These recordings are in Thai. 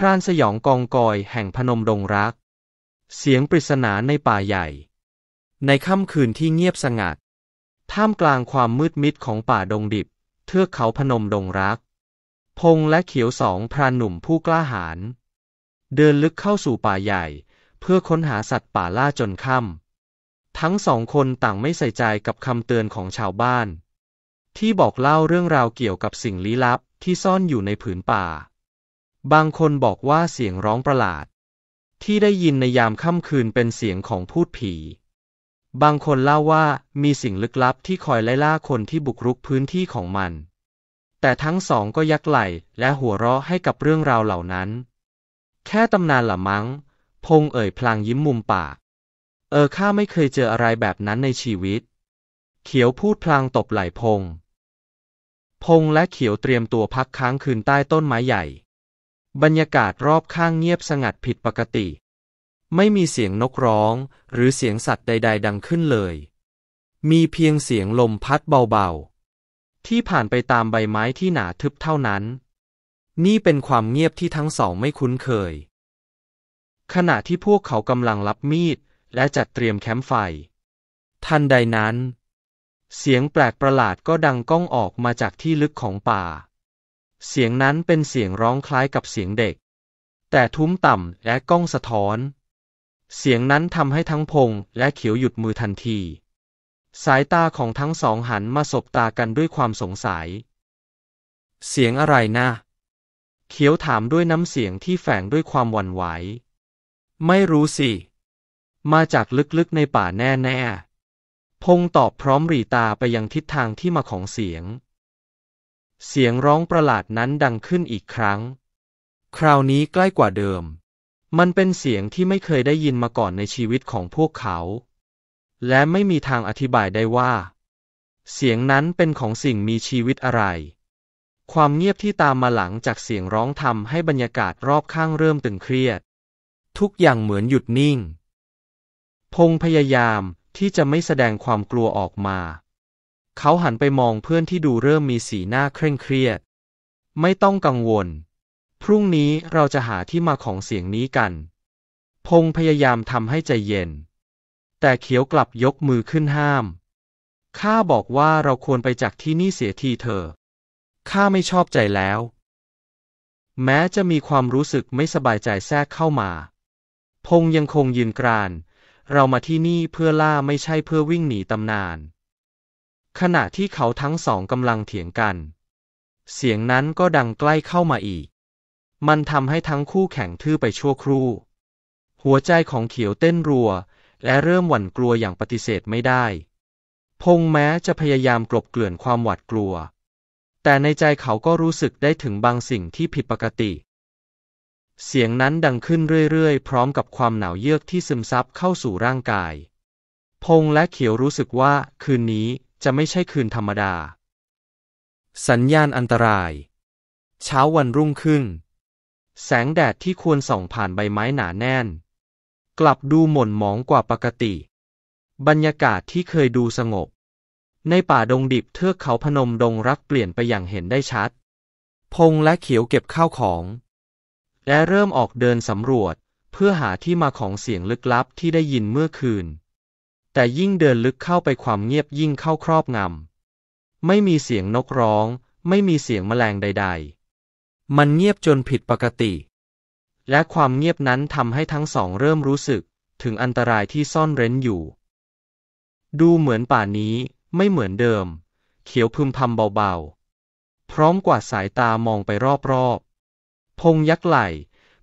พรานสยองกองกอยแห่งพนมดงรัก เสียงปริศนาในป่าใหญ่ ในค่ำคืนที่เงียบสงัด ท่ามกลางความมืดมิดของป่าดงดิบ เทือกเขาพนมดงรัก พงและเขียวสองพรานหนุ่มผู้กล้าหาญ เดินลึกเข้าสู่ป่าใหญ่เพื่อค้นหาสัตว์ป่าล่าจนค่ำทั้งสองคนต่างไม่ใส่ใจกับคำเตือนของชาวบ้าน ที่บอกเล่าเรื่องราวเกี่ยวกับสิ่งลี้ลับที่ซ่อนอยู่ในผืนป่าบางคนบอกว่าเสียงร้องประหลาด ที่ได้ยินในยามค่ำคืนเป็นเสียงของพูดผี บางคนเล่าว่ามีสิ่งลึกลับที่คอยไล่ล่าคนที่บุกรุกพื้นที่ของมัน แต่ทั้งสองก็ยักไหล่ และหัวเราะให้กับเรื่องราวเหล่านั้น แค่ตำนานหละมัง้ง พงเอ่ยพลางยิ้มมุมปาก เออข้าไม่เคยเจออะไรแบบนั้นในชีวิต เขียวพูดพลางตบไหล่พง พงและเขียวเตรียมตัวพักค้างคืนใต้ต้นไม้ใหญ่บรรยากาศรอบข้างเงียบสงัดผิดปกติ ไม่มีเสียงนกร้องหรือเสียงสัตว์ใด ๆ ดังขึ้นเลย มีเพียงเสียงลมพัดเบาๆ ที่ผ่านไปตามใบไม้ที่หนาทึบเท่านั้น นี่เป็นความเงียบที่ทั้งสองไม่คุ้นเคย ขณะที่พวกเขากำลังรับมีด และจัดเตรียมแคมป์ไฟทันใดนั้น เสียงแปลกประหลาดก็ดังก้องออกมาจากที่ลึกของป่าเสียงนั้นเป็นเสียงร้องคล้ายกับเสียงเด็ก แต่ทุ้มต่ำและก้องสะท้อน เสียงนั้นทำให้ทั้งพงและเขียวหยุดมือทันที สายตาของทั้งสองหันมาสบตากันด้วยความสงสัย เสียงอะไรนะ เขียวถามด้วยน้ำเสียงที่แฝงด้วยความหวั่นไหวไม่รู้สิ มาจากลึกๆในป่าแน่ๆ พงตอบพร้อมหรีตาไปยังทิศทางที่มาของเสียงเสียงร้องประหลาดนั้นดังขึ้นอีกครั้ง คราวนี้ใกล้กว่าเดิม มันเป็นเสียงที่ไม่เคยได้ยินมาก่อนในชีวิตของพวกเขา และไม่มีทางอธิบายได้ว่า เสียงนั้นเป็นของสิ่งมีชีวิตอะไร ความเงียบที่ตามมาหลังจากเสียงร้องทำให้บรรยากาศรอบข้างเริ่มตึงเครียด ทุกอย่างเหมือนหยุดนิ่ง พงพยายามที่จะไม่แสดงความกลัวออกมาเขาหันไปมองเพื่อนที่ดูเริ่มมีสีหน้าเคร่งเครียด ไม่ต้องกังวล พรุ่งนี้เราจะหาที่มาของเสียงนี้กัน พงพยายามทำให้ใจเย็น แต่เขียวกลับยกมือขึ้นห้าม ข้าบอกว่าเราควรไปจากที่นี่เสียทีเถอะ ข้าไม่ชอบใจแล้ว แม้จะมีความรู้สึกไม่สบายใจแทรกเข้ามา พงยังคงยืนกราน เรามาที่นี่เพื่อล่าไม่ใช่เพื่อวิ่งหนีตำนานขณะที่เขาทั้งสองกำลังเถียงกัน เสียงนั้นก็ดังใกล้เข้ามาอีก มันทำให้ทั้งคู่แข็งทื่อไปชั่วครู่ หัวใจของเขียวเต้นรัวและเริ่มหวั่นกลัวอย่างปฏิเสธไม่ได้ พงแม้จะพยายามกลบเกลื่อนความหวาดกลัว แต่ในใจเขาก็รู้สึกได้ถึงบางสิ่งที่ผิดปกติ เสียงนั้นดังขึ้นเรื่อยๆ พร้อมกับความหนาวเยือกที่ซึมซับเข้าสู่ร่างกาย พงและเขียวรู้สึกว่าคืนนี้จะไม่ใช่คืนธรรมดา สัญญาณอันตราย เช้าวันรุ่งขึ้นแสงแดดที่ควรส่องผ่านใบไม้หนาแน่น กลับดูหม่นหมองกว่าปกติ บรรยากาศที่เคยดูสงบ ในป่าดงดิบเทือกเขาพนมดงรักเปลี่ยนไปอย่างเห็นได้ชัด พงและเขียวเก็บข้าวของ และเริ่มออกเดินสำรวจเพื่อหาที่มาของเสียงลึกลับที่ได้ยินเมื่อคืนแต่ยิ่งเดินลึกเข้าไปความเงียบยิ่งเข้าครอบงำ ไม่มีเสียงนกร้อง ไม่มีเสียงแมลงใด ๆ มันเงียบจนผิดปกติ และความเงียบนั้นทำให้ทั้งสองเริ่มรู้สึกถึงอันตรายที่ซ่อนเร้นอยู่ ดูเหมือนป่านี้ไม่เหมือนเดิม เขียวพึมพำเบาๆ พร้อมกว่าสายตามองไปรอบๆ พงยักษ์ไหล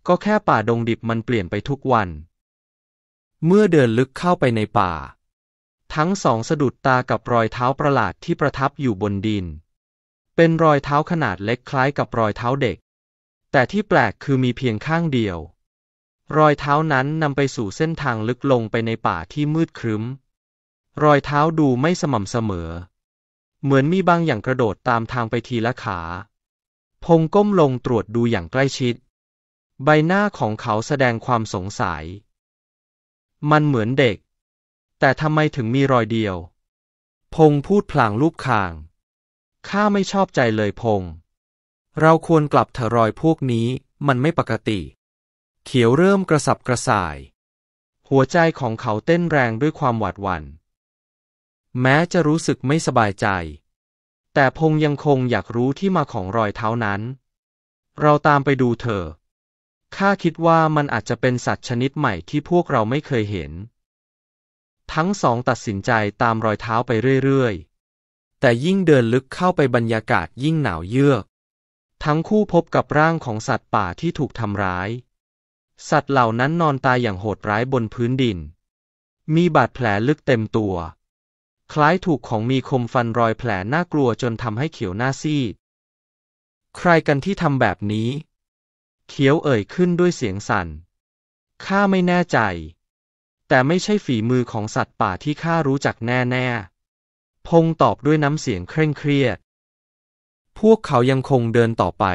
ก็แค่ป่าดงดิบมันเปลี่ยนไปทุกวัน เมื่อเดินลึกเข้าไปในป่าทั้งสองสะดุดตากับรอยเท้าประหลาดที่ประทับอยู่บนดิน เป็นรอยเท้าขนาดเล็กคล้ายกับรอยเท้าเด็ก แต่ที่แปลกคือมีเพียงข้างเดียว รอยเท้านั้นนำไปสู่เส้นทางลึกลงไปในป่าที่มืดครึ้ม รอยเท้าดูไม่สม่ำเสมอ เหมือนมีบางอย่างกระโดดตามทางไปทีละขา พงก้มลงตรวจดูอย่างใกล้ชิด ใบหน้าของเขาแสดงความสงสัย มันเหมือนเด็กแต่ทำไมถึงมีรอยเดียว พงพูดพลางรูปคาง ข้าไม่ชอบใจเลยพง เราควรกลับเถอรอยพวกนี้ มันไม่ปกติ เขียวเริ่มกระสับกระส่าย หัวใจของเขาเต้นแรงด้วยความหวาดหวัน่น แม้จะรู้สึกไม่สบายใจ แต่พงยังคงอยากรู้ที่มาของรอยเท้านั้น เราตามไปดูเธอข้าคิดว่ามันอาจจะเป็นสัตว์ชนิดใหม่ที่พวกเราไม่เคยเห็นทั้งสองตัดสินใจตามรอยเท้าไปเรื่อย ๆ แต่ยิ่งเดินลึกเข้าไปบรรยากาศยิ่งหนาวเยือก ทั้งคู่พบกับร่างของสัตว์ป่าที่ถูกทำร้าย สัตว์เหล่านั้น นอนตายอย่าง โหดร้ายบนพื้นดิน มีบาดแผลลึกเต็มตัว คล้ายถูกของมีคมฟันรอยแผลน่ากลัวจนทำให้เขียวหน้าซีด ใครกันที่ทำแบบนี้ เขียวเอ่ยขึ้นด้วยเสียงสัน่น ข้าไม่แน่ใจแต่ไม่ใช่ฝีมือของสัตว์ป่าที่ข้ารู้จักแน่ ๆ พงตอบด้วยน้ำเสียงเคร่งเครียด พวกเขายังคงเดินต่อไป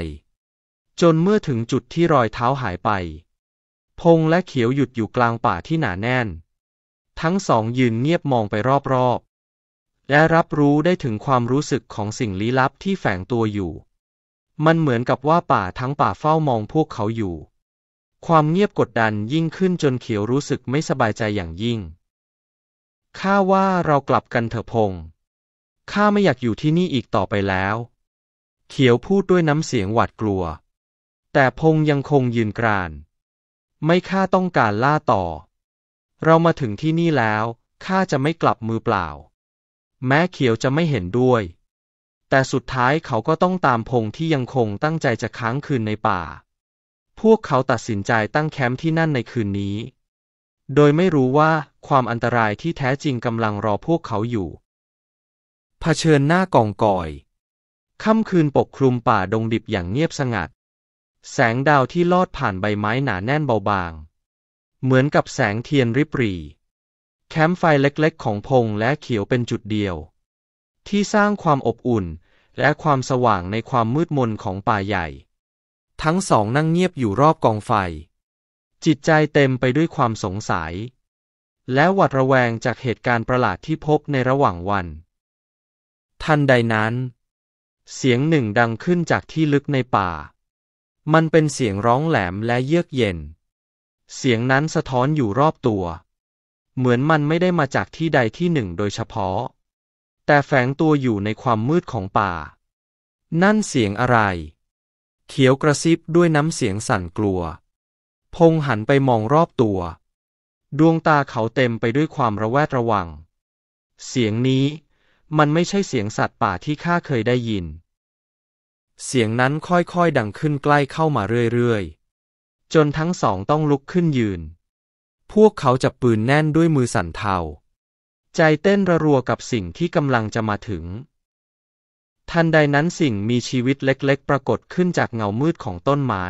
จนเมื่อถึงจุดที่รอยเท้าหายไป พงและเขียวหยุดอยู่กลางป่าที่หนาแน่น ทั้งสองยืนเงียบมองไปรอบๆ และรับรู้ได้ถึงความรู้สึกของสิ่งลี้ลับที่แฝงตัวอยู่ มันเหมือนกับว่าป่าทั้งป่าเฝ้ามองพวกเขาอยู่ความเงียบกดดันยิ่งขึ้นจนเขียวรู้สึกไม่สบายใจอย่างยิ่ง ข้าว่าเรากลับกันเถอะพง ข้าไม่อยากอยู่ที่นี่อีกต่อไปแล้ว เขียวพูดด้วยน้ำเสียงหวาดกลัว แต่พงยังคงยืนกราน ไม่ข้าต้องการล่าต่อ เรามาถึงที่นี่แล้วข้าจะไม่กลับมือเปล่า แม้เขียวจะไม่เห็นด้วย แต่สุดท้ายเขาก็ต้องตามพงที่ยังคงตั้งใจจะค้างคืนในป่าพวกเขาตัดสินใจตั้งแคมป์ที่นั่นในคืนนี้ โดยไม่รู้ว่าความอันตรายที่แท้จริงกำลังรอพวกเขาอยู่เผชิญหน้ากองก่อย ค่ำคืนปกคลุมป่าดงดิบอย่างเงียบสงัด แสงดาวที่ลอดผ่านใบไม้หนาแน่นเบาบาง เหมือนกับแสงเทียนริบหรี่แคมป์ไฟเล็กๆ ของพงและเขียวเป็นจุดเดียว ที่สร้างความอบอุ่นและความสว่างในความมืดมนของป่าใหญ่ทั้งสองนั่งเงียบอยู่รอบกองไฟ จิตใจเต็มไปด้วยความสงสัย และหวัดระแวงจากเหตุการณ์ประหลาดที่พบในระหว่างวัน ทันใดนั้น เสียงหนึ่งดังขึ้นจากที่ลึกในป่า มันเป็นเสียงร้องแหลมและเยือกเย็น เสียงนั้นสะท้อนอยู่รอบตัว เหมือนมันไม่ได้มาจากที่ใดที่หนึ่งโดยเฉพาะ แต่แฝงตัวอยู่ในความมืดของป่า นั่นเสียงอะไรเขียวกระซิบด้วยน้ำเสียงสั่นกลัว พงหันไปมองรอบตัว ดวงตาเขาเต็มไปด้วยความระแวดระวัง เสียงนี้มันไม่ใช่เสียงสัตว์ป่าที่ข้าเคยได้ยิน เสียงนั้นค่อยๆ ดังขึ้นใกล้เข้ามาเรื่อยๆ จนทั้งสองต้องลุกขึ้นยืน พวกเขาจับปืนแน่นด้วยมือสั่นเทา ใจเต้นระรัวกับสิ่งที่กำลังจะมาถึงทันใดนั้นสิ่งมีชีวิตเล็กๆ ปรากฏขึ้นจากเงามืดของต้นไม้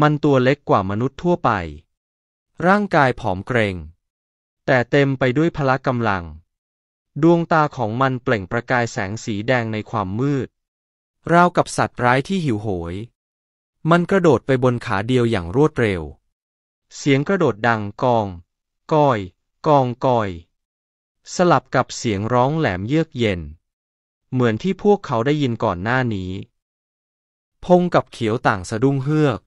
มันตัวเล็กกว่ามนุษย์ทั่วไป ร่างกายผอมเกรง แต่เต็มไปด้วยพละกำลัง ดวงตาของมันเปล่งประกายแสงสีแดงในความมืด ราวกับสัตว์ร้ายที่หิวโหย มันกระโดดไปบนขาเดียวอย่างรวดเร็ว เสียงกระโดดดังกอง ก้อย กองก้อย สลับกับเสียงร้องแหลมเยือกเย็นเหมือนที่พวกเขาได้ยินก่อนหน้านี้ พงกับเขียวต่างสะดุ้งเฮือก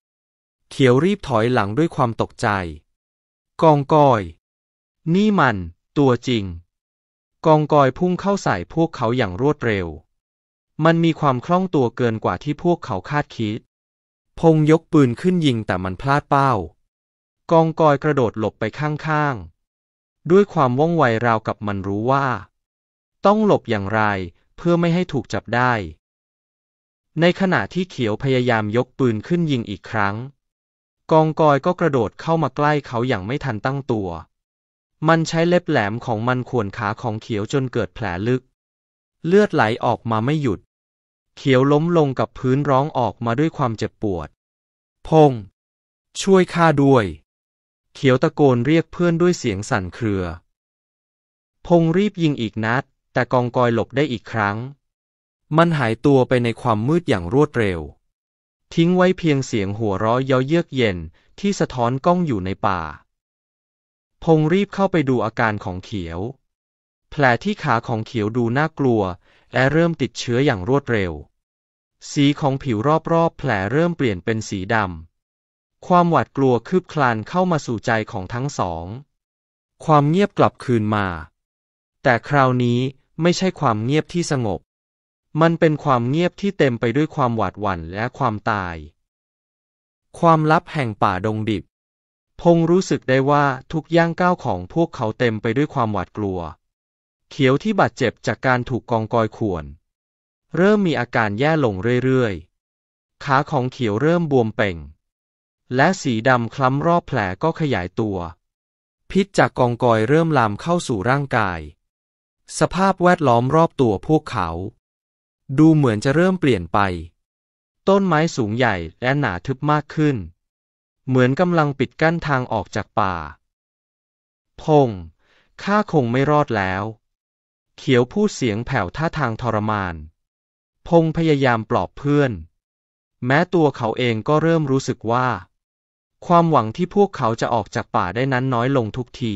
เขียวรีบถอยหลังด้วยความตกใจ กองกอย นี่มัน ตัวจริง กองกอยพุ่งเข้าใส่พวกเขาอย่างรวดเร็ว มันมีความคล่องตัวเกินกว่าที่พวกเขาคาดคิด พงยกปืนขึ้นยิงแต่มันพลาดเป้า กองกอยกระโดดหลบไปข้างๆ ด้วยความว่องไวราวกับมันรู้ว่า ต้องหลบอย่างไรเพื่อไม่ให้ถูกจับได้ ในขณะที่เขียวพยายามยกปืนขึ้นยิงอีกครั้ง กองกอยก็กระโดดเข้ามาใกล้เขาอย่างไม่ทันตั้งตัว มันใช้เล็บแหลมของมันข่วนขาของเขียวจนเกิดแผลลึก เลือดไหลออกมาไม่หยุด เขียวล้มลงกับพื้นร้องออกมาด้วยความเจ็บปวด พง ช่วยข้าด้วย เขียวตะโกนเรียกเพื่อนด้วยเสียงสั่นเครือ พงรีบยิงอีกนัดแต่กองกอยหลบได้อีกครั้ง มันหายตัวไปในความมืดอย่างรวดเร็ว ทิ้งไว้เพียงเสียงหัวเราะเย้าเยือกเย็นที่สะท้อนกล้องอยู่ในป่า พงรีบเข้าไปดูอาการของเขียวแผลที่ขาของเขียวดูน่ากลัวและเริ่มติดเชื้ออย่างรวดเร็ว สีของผิวรอบๆแผลเริ่มเปลี่ยนเป็นสีดำความหวาดกลัวคืบคลานเข้ามาสู่ใจของทั้งสอง ความเงียบกลับคืนมา แต่คราวนี้ไม่ใช่ความเงียบที่สงบ มันเป็นความเงียบที่เต็มไปด้วยความหวาดหวั่นและความตาย ความลับแห่งป่าดงดิบ พงรู้สึกได้ว่าทุกย่างก้าวของพวกเขาเต็มไปด้วยความหวาดกลัว เขียวที่บาดเจ็บจากการถูกกองกอยข่วนเริ่มมีอาการแย่ลงเรื่อยๆ ขาของเขียวเริ่มบวมเป่ง และสีดำคล้ำรอบแผลก็ขยายตัว พิษจากกองกอยเริ่มลามเข้าสู่ร่างกายสภาพแวดล้อมรอบตัวพวกเขา ดูเหมือนจะเริ่มเปลี่ยนไป ต้นไม้สูงใหญ่และหนาทึบมากขึ้น เหมือนกำลังปิดกั้นทางออกจากป่า พงข้าคงไม่รอดแล้ว เขียวพูดเสียงแผ่วท่าทางทรมาน พงพยายามปลอบเพื่อน แม้ตัวเขาเองก็เริ่มรู้สึกว่า ความหวังที่พวกเขาจะออกจากป่าได้นั้นน้อยลงทุกที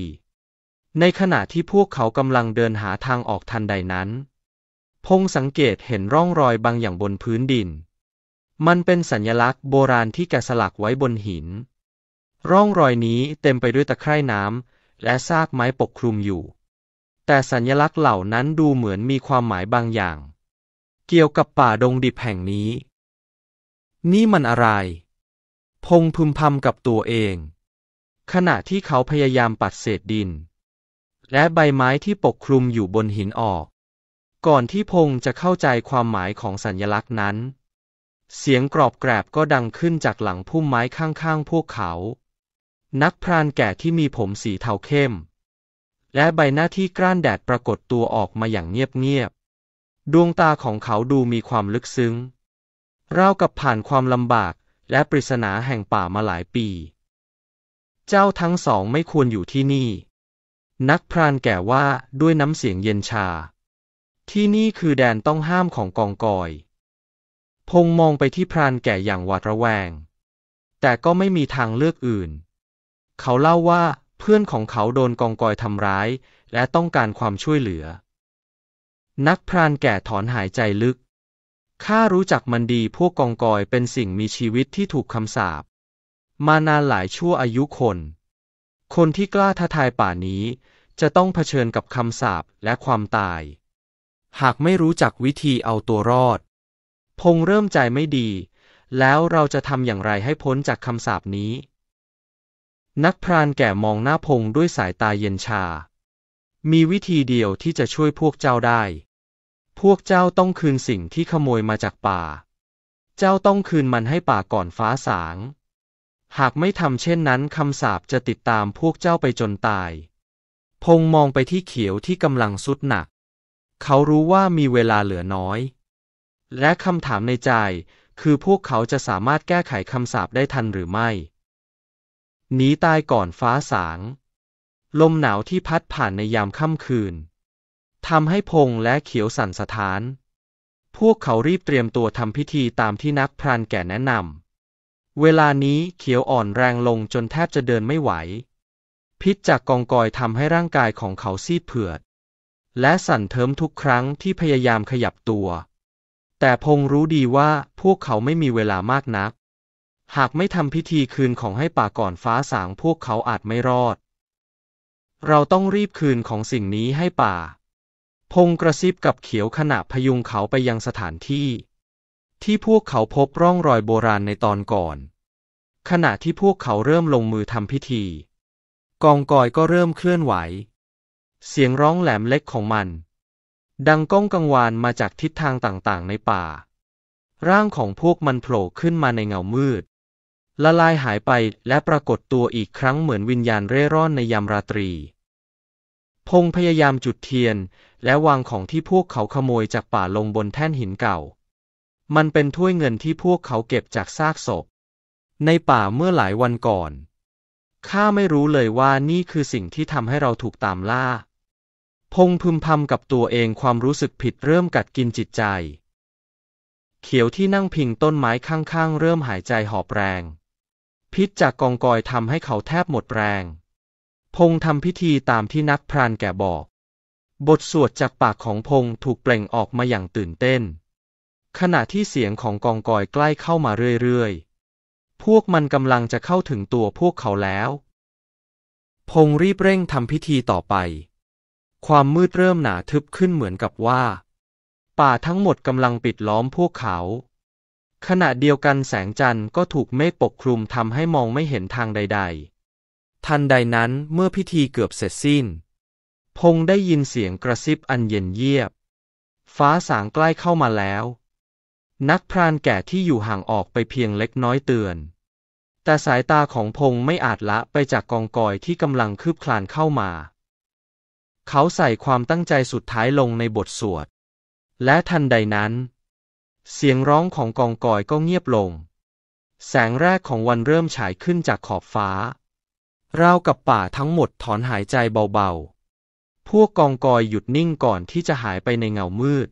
ในขณะที่พวกเขากำลังเดินหาทางออกทันใดนั้น พงสังเกตเห็นร่องรอยบางอย่างบนพื้นดิน มันเป็นสัญลักษณ์โบราณที่แกะสลักไว้บนหิน ร่องรอยนี้เต็มไปด้วยตะไคร่น้ำและซากไม้ปกคลุมอยู่ แต่สัญลักษณ์เหล่านั้นดูเหมือนมีความหมายบางอย่าง เกี่ยวกับป่าดงดิบแห่งนี้ นี่มันอะไร พงพึมพำกับตัวเอง ขณะที่เขาพยายามปัดเศษดินและใบไม้ที่ปกคลุมอยู่บนหินออก ก่อนที่พงจะเข้าใจความหมายของสัญลักษณ์นั้น เสียงกรอบแกรบก็ดังขึ้นจากหลังพุ่มไม้ข้างๆพวกเขา นักพรานแก่ที่มีผมสีเทาเข้ม และใบหน้าที่กล้านแดดปรากฏตัวออกมาอย่างเงียบๆดวงตาของเขาดูมีความลึกซึ้งราวกับผ่านความลำบากและปริศนาแห่งป่ามาหลายปี เจ้าทั้งสองไม่ควรอยู่ที่นี่นักพรานแก่ว่าด้วยน้ำเสียงเย็นชา ที่นี่คือแดนต้องห้ามของกองกอย พงมองไปที่พรานแก่อย่างหวาดระแวง แต่ก็ไม่มีทางเลือกอื่น เขาเล่าว่าเพื่อนของเขาโดนกองกอยทำร้ายและต้องการความช่วยเหลือ นักพรานแก่ถอนหายใจลึกข้ารู้จักมันดีพวกกองกอยเป็นสิ่งมีชีวิตที่ถูกคำสาปมานานหลายชั่วอายุคน คนที่กล้าท้าทายป่านี้จะต้องเผชิญกับคำสาปและความตาย หากไม่รู้จักวิธีเอาตัวรอด พงเริ่มใจไม่ดี แล้วเราจะทำอย่างไรให้พ้นจากคำสาปนี้ นักพรานแก่มองหน้าพงด้วยสายตาเย็นชา มีวิธีเดียวที่จะช่วยพวกเจ้าได้ พวกเจ้าต้องคืนสิ่งที่ขโมยมาจากป่า เจ้าต้องคืนมันให้ป่าก่อนฟ้าสาง หากไม่ทำเช่นนั้นคำสาปจะติดตามพวกเจ้าไปจนตายพงมองไปที่เขียวที่กำลังสุดหนัก เขารู้ว่ามีเวลาเหลือน้อย และคำถามในใจคือพวกเขาจะสามารถแก้ไขคำสาป ได้ทันหรือไม่ หนีตายก่อนฟ้าสาง ลมหนาวที่พัดผ่านในยามค่ำคืนทำให้พงและเขียวสั่นสะท้าน พวกเขารีบเตรียมตัวทำพิธีตามที่นักพรานแก่แนะนำ เวลานี้เขียวอ่อนแรงลงจนแทบจะเดินไม่ไหวพิษจากกองกอยทำให้ร่างกายของเขาซีดเผือด และสั่นเทิมทุกครั้งที่พยายามขยับตัว แต่พงรู้ดีว่าพวกเขาไม่มีเวลามากนัก หากไม่ทำพิธีคืนของให้ป่าก่อนฟ้าสางพวกเขาอาจไม่รอด เราต้องรีบคืนของสิ่งนี้ให้ป่า พงกระซิบกับเขียวขณะพยุงเขาไปยังสถานที่ ที่พวกเขาพบร่องรอยโบราณในตอนก่อน ขณะที่พวกเขาเริ่มลงมือทำพิธีกองกอยก็เริ่มเคลื่อนไหว เสียงร้องแหลมเล็กของมัน ดังก้องกังวานมาจากทิศทางต่างๆ ในป่า ร่างของพวกมันโผล่ขึ้นมาในเงามืด ละลายหายไปและปรากฏตัวอีกครั้งเหมือนวิญญาณเร่ร่อนในยามราตรี พงพยายามจุดเทียนและวางของที่พวกเขาขโมยจากป่าลงบนแท่นหินเก่า มันเป็นถ้วยเงินที่พวกเขาเก็บจากซากศพ ในป่าเมื่อหลายวันก่อนข้าไม่รู้เลยว่านี่คือสิ่งที่ทำให้เราถูกตามล่า พงพึมพำกับตัวเองความรู้สึกผิดเริ่มกัดกินจิตใจ เขียวที่นั่งพิงต้นไม้ข้างๆ เริ่มหายใจหอบแรง พิษจากกองกอยทำให้เขาแทบหมดแรง พงทำพิธีตามที่นักพรานแก่บอก บทสวดจากปากของพงถูกเปล่งออกมาอย่างตื่นเต้น ขณะที่เสียงของกองกอยใกล้เข้ามาเรื่อยๆพวกมันกำลังจะเข้าถึงตัวพวกเขาแล้ว พงรีบเร่งทำพิธีต่อไป ความมืดเริ่มหนาทึบขึ้นเหมือนกับว่า ป่าทั้งหมดกำลังปิดล้อมพวกเขา ขณะเดียวกันแสงจันทร์ก็ถูกเมฆปกคลุมทำให้มองไม่เห็นทางใดๆ ทันใดนั้นเมื่อพิธีเกือบเสร็จสิ้น พงได้ยินเสียงกระซิบอันเย็นเยียบ ฟ้าสางใกล้เข้ามาแล้ว นักพรานแก่ที่อยู่ห่างออกไปเพียงเล็กน้อยเตือนแต่สายตาของพงไม่อาจละไปจากกองกอยที่กำลังคืบคลานเข้ามา เขาใส่ความตั้งใจสุดท้ายลงในบทสวด และทันใดนั้น เสียงร้องของกองกอยก็เงียบลง แสงแรกของวันเริ่มฉายขึ้นจากขอบฟ้า ราวกับป่าทั้งหมดถอนหายใจเบา ๆ พวกกองกอยหยุดนิ่งก่อนที่จะหายไปในเงามืด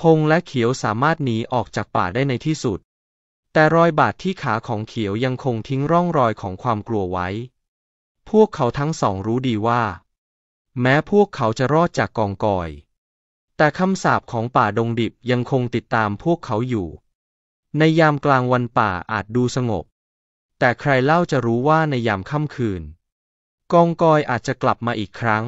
พงและเขียวสามารถหนีออกจากป่าได้ในที่สุดแต่รอยบาดที่ขาของเขียวยังคงทิ้งร่องรอยของความกลัวไว้ พวกเขาทั้งสองรู้ดีว่า แม้พวกเขาจะรอดจากกองกอย แต่คำสาปของป่าดงดิบยังคงติดตามพวกเขาอยู่ ในยามกลางวันป่าอาจดูสงบ แต่ใครเล่าจะรู้ว่าในยามค่ำคืน กองกอยอาจจะกลับมาอีกครั้ง